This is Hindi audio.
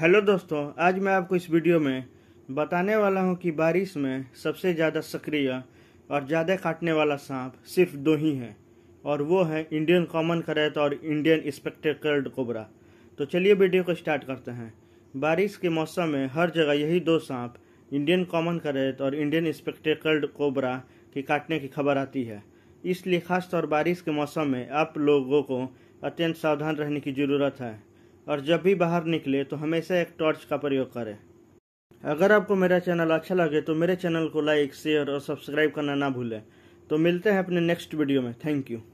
हेलो दोस्तों आज मैं आपको इस वीडियो में बताने वाला हूं कि बारिश में सबसे ज़्यादा सक्रिय और ज़्यादा काटने वाला सांप सिर्फ दो ही हैं और वो है इंडियन कॉमन करैत और इंडियन स्पेक्टेकल्ड कोबरा तो चलिए वीडियो को स्टार्ट करते हैं बारिश के मौसम में हर जगह यही दो सांप इंडियन कॉमन करैत और इंडियन स्पेक्टेकल्ड कोबरा के काटने की खबर आती है इसलिए खासतौर बारिश के मौसम में आप लोगों को अत्यंत सावधान रहने की ज़रूरत है और जब भी बाहर निकले तो हमेशा एक टॉर्च का प्रयोग करें अगर आपको मेरा चैनल अच्छा लगे तो मेरे चैनल को लाइक शेयर और सब्सक्राइब करना ना भूलें तो मिलते हैं अपने नेक्स्ट वीडियो में थैंक यू